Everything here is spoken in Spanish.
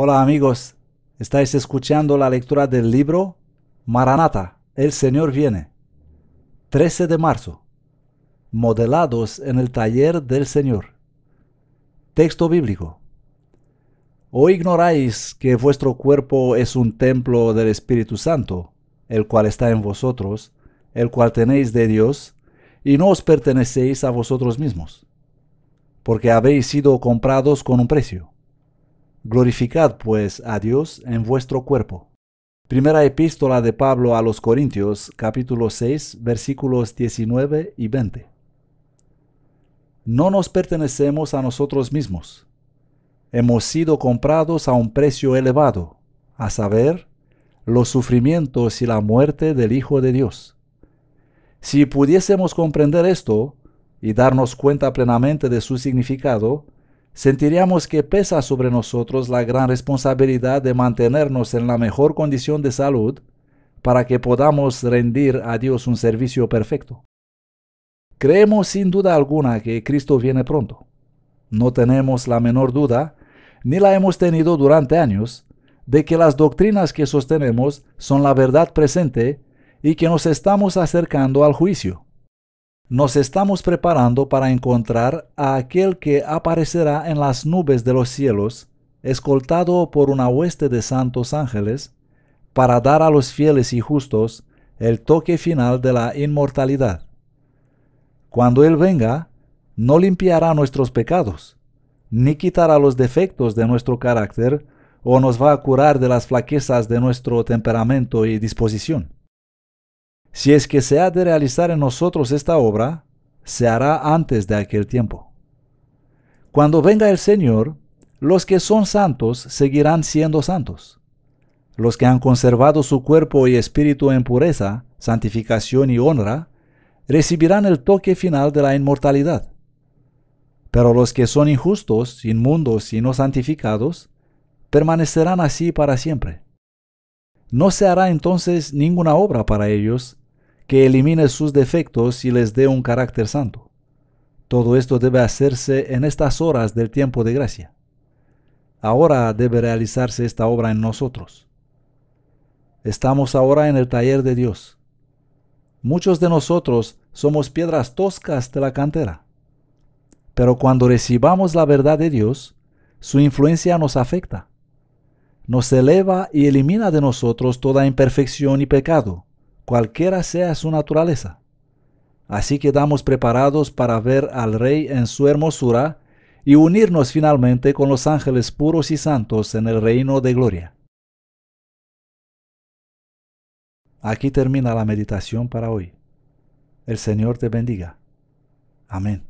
Hola amigos, estáis escuchando la lectura del libro Maranata, El Señor viene, 13 de marzo, modelados en el taller del Señor. Texto bíblico. ¿O ignoráis que vuestro cuerpo es un templo del Espíritu Santo, el cual está en vosotros, el cual tenéis de Dios, y no os pertenecéis a vosotros mismos? Porque habéis sido comprados con un precio. Glorificad pues a Dios en vuestro cuerpo. Primera epístola de Pablo a los Corintios, capítulo 6, versículos 19 y 20. No nos pertenecemos a nosotros mismos. Hemos sido comprados a un precio elevado, a saber, los sufrimientos y la muerte del Hijo de Dios. Si pudiésemos comprender esto y darnos cuenta plenamente de su significado, sentiríamos que pesa sobre nosotros la gran responsabilidad de mantenernos en la mejor condición de salud para que podamos rendir a Dios un servicio perfecto. Creemos sin duda alguna que Cristo viene pronto. No tenemos la menor duda, ni la hemos tenido durante años, de que las doctrinas que sostenemos son la verdad presente y que nos estamos acercando al juicio nos estamos preparando para encontrar a aquel que aparecerá en las nubes de los cielos, escoltado por una hueste de santos ángeles, para dar a los fieles y justos el toque final de la inmortalidad. Cuando Él venga, no limpiará nuestros pecados, ni quitará los defectos de nuestro carácter, o nos va a curar de las flaquezas de nuestro temperamento y disposición. Si es que se ha de realizar en nosotros esta obra, se hará antes de aquel tiempo. Cuando venga el Señor, los que son santos seguirán siendo santos. Los que han conservado su cuerpo y espíritu en pureza, santificación y honra, recibirán el toque final de la inmortalidad. Pero los que son injustos, inmundos y no santificados, permanecerán así para siempre. No se hará entonces ninguna obra para ellos, que elimine sus defectos y les dé un carácter santo. Todo esto debe hacerse en estas horas del tiempo de gracia. Ahora debe realizarse esta obra en nosotros. Estamos ahora en el taller de Dios. Muchos de nosotros somos piedras toscas de la cantera. Pero cuando recibamos la verdad de Dios, su influencia nos afecta. Nos eleva y elimina de nosotros toda imperfección y pecado cualquiera sea su naturaleza. Así quedamos preparados para ver al Rey en su hermosura y unirnos finalmente con los ángeles puros y santos en el reino de gloria. Aquí termina la meditación para hoy. El Señor te bendiga. Amén.